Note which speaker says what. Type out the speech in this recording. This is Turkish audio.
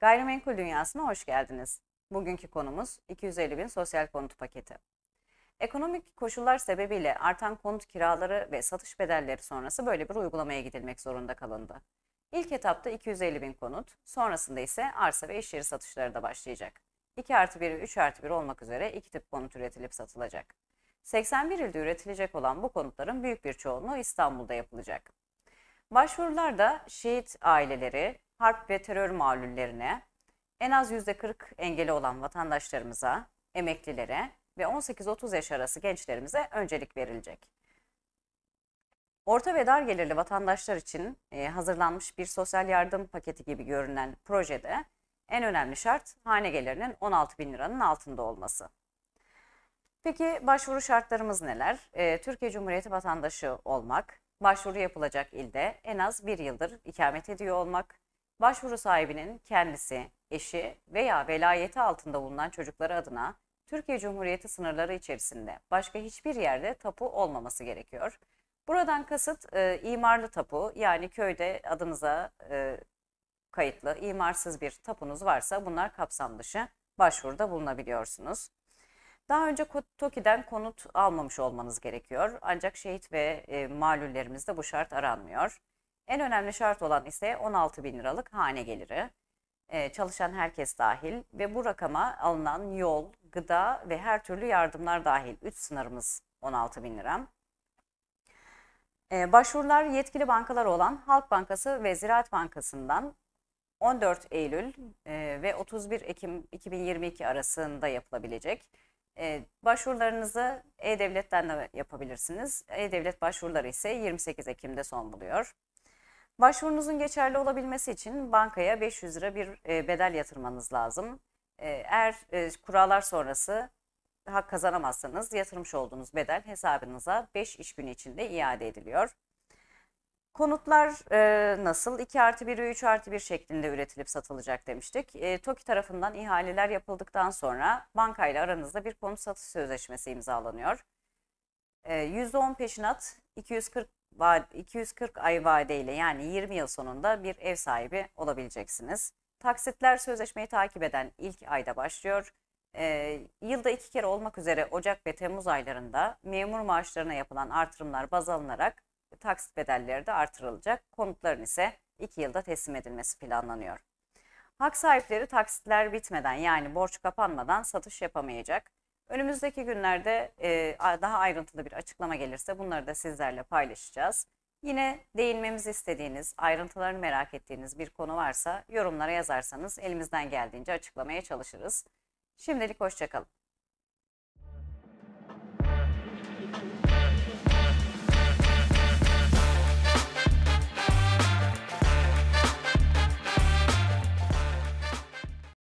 Speaker 1: Gayrimenkul dünyasına hoş geldiniz. Bugünkü konumuz 250 bin sosyal konut paketi. Ekonomik koşullar sebebiyle artan konut kiraları ve satış bedelleri sonrası böyle bir uygulamaya gidilmek zorunda kalındı. İlk etapta 250 bin konut, sonrasında ise arsa ve iş yeri satışları da başlayacak. 2 artı 1 ve 3 artı 1 olmak üzere iki tip konut üretilip satılacak. 81 ilde üretilecek olan bu konutların büyük bir çoğunluğu İstanbul'da yapılacak. Başvurularda şehit aileleri, harp ve terör malullerine, en az %40 engeli olan vatandaşlarımıza, emeklilere ve 18-30 yaş arası gençlerimize öncelik verilecek. Orta ve dar gelirli vatandaşlar için e, hazırlanmış bir sosyal yardım paketi gibi görünen projede en önemli şart hane gelirinin 16 bin liranın altında olması. Peki başvuru şartlarımız neler? E, Türkiye Cumhuriyeti vatandaşı olmak, başvuru yapılacak ilde en az bir yıldır ikamet ediyor olmak, başvuru sahibinin kendisi, eşi veya velayeti altında bulunan çocukları adına Türkiye Cumhuriyeti sınırları içerisinde başka hiçbir yerde tapu olmaması gerekiyor. Buradan kasıt e, imarlı tapu yani köyde adınıza e, kayıtlı imarsız bir tapunuz varsa bunlar kapsam dışı başvuruda bulunabiliyorsunuz. Daha önce TOKİ'den konut almamış olmanız gerekiyor ancak şehit ve e, malullerimizde bu şart aranmıyor. En önemli şart olan ise 16 bin liralık hane geliri. Ee, çalışan herkes dahil ve bu rakama alınan yol, gıda ve her türlü yardımlar dahil. Üç sınırımız 16 bin lira. Ee, başvurular yetkili bankalar olan Halk Bankası ve Ziraat Bankası'ndan 14 Eylül e, ve 31 Ekim 2022 arasında yapılabilecek. E, başvurularınızı E-Devlet'ten de yapabilirsiniz. E-Devlet başvuruları ise 28 Ekim'de son buluyor. Başvurunuzun geçerli olabilmesi için bankaya 500 lira bir e, bedel yatırmanız lazım. E, eğer e, kurallar sonrası hak kazanamazsanız yatırmış olduğunuz bedel hesabınıza 5 iş günü içinde iade ediliyor. Konutlar e, nasıl? 2 artı 1 ve 3 artı 1 şeklinde üretilip satılacak demiştik. E, TOKİ tarafından ihaleler yapıldıktan sonra bankayla aranızda bir konut satış sözleşmesi imzalanıyor. E, %10 peşinat, 240 240 ay vadeyle yani 20 yıl sonunda bir ev sahibi olabileceksiniz. Taksitler sözleşmeyi takip eden ilk ayda başlıyor. E, yılda iki kere olmak üzere Ocak ve Temmuz aylarında memur maaşlarına yapılan artırımlar baz alınarak taksit bedelleri de artırılacak. Konutların ise iki yılda teslim edilmesi planlanıyor. Hak sahipleri taksitler bitmeden yani borç kapanmadan satış yapamayacak. Önümüzdeki günlerde e, daha ayrıntılı bir açıklama gelirse bunları da sizlerle paylaşacağız. Yine değinmemiz istediğiniz, ayrıntılarını merak ettiğiniz bir konu varsa yorumlara yazarsanız elimizden geldiğince açıklamaya çalışırız. Şimdilik hoşçakalın.